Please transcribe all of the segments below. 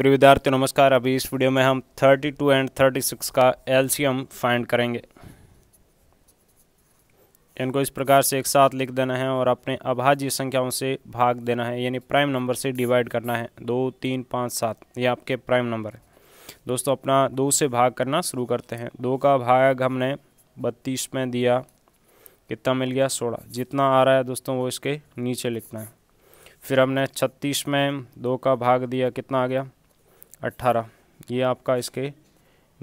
प्रिय विद्यार्थी नमस्कार अभी इस वीडियो में हम 32 एंड 36 का एलसीएम फाइंड करेंगे इनको इस प्रकार से एक साथ लिख देना है और अपने अभाज्य संख्याओं से भाग देना है यानी प्राइम नंबर से डिवाइड करना है दो तीन पाँच सात ये आपके प्राइम नंबर है दोस्तों अपना दो से भाग करना शुरू करते हैं दो का भाग हमने बत्तीस में दिया कितना मिल गया सोलह जितना आ रहा है दोस्तों वो इसके नीचे लिखना है फिर हमने छत्तीस में दो का भाग दिया कितना आ गया अट्ठारह ये आपका इसके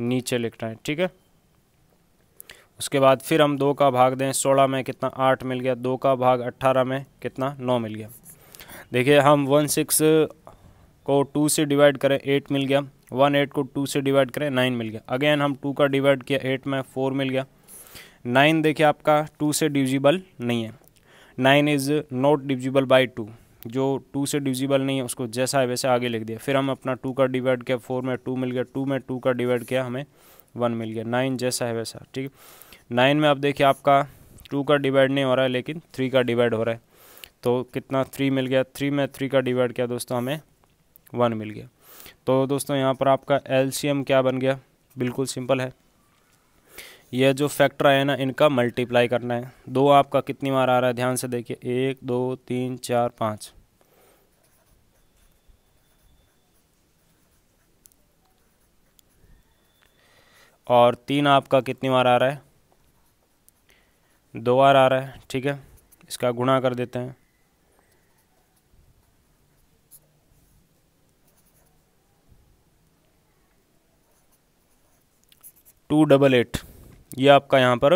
नीचे लिखना है ठीक है उसके बाद फिर हम दो का भाग दें सोलह में कितना आठ मिल गया दो का भाग अट्ठारह में कितना नौ मिल गया देखिए हम वन सिक्स को टू से डिवाइड करें एट मिल गया वन एट को टू से डिवाइड करें नाइन मिल गया अगेन हम टू का डिवाइड किया एट में फोर मिल गया नाइन देखिए आपका टू से डिविजिबल नहीं है nine is not divisible by two जो टू से डिविजिबल नहीं है उसको जैसा है वैसे आगे लिख दिया फिर हम अपना टू का डिवाइड किया फोर में टू मिल गया टू में टू का डिवाइड किया हमें वन मिल गया नाइन जैसा है वैसा ठीक है नाइन में आप देखिए आपका टू का डिवाइड नहीं हो रहा है लेकिन थ्री का डिवाइड हो रहा है तो कितना थ्री मिल गया थ्री में थ्री का डिवाइड किया दोस्तों हमें वन मिल गया तो दोस्तों यहाँ पर आपका एल क्या बन गया बिल्कुल सिंपल है यह जो फैक्टर आया ना इनका मल्टीप्लाई करना है दो आपका कितनी बार आ रहा है ध्यान से देखिए एक दो तीन चार पाँच और तीन आपका कितनी बार आ रहा है दो बार आ रहा है ठीक है इसका गुणा कर देते हैं टू डबल एट ये आपका यहाँ पर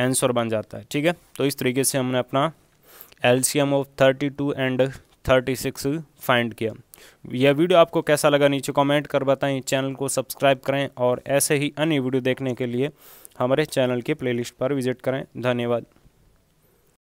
आंसर बन जाता है ठीक है तो इस तरीके से हमने अपना LCM of thirty two and thirty six find किया यह वीडियो आपको कैसा लगा नीचे कमेंट कर बताएं चैनल को सब्सक्राइब करें और ऐसे ही अन्य वीडियो देखने के लिए हमारे चैनल के प्लेलिस्ट पर विजिट करें धन्यवाद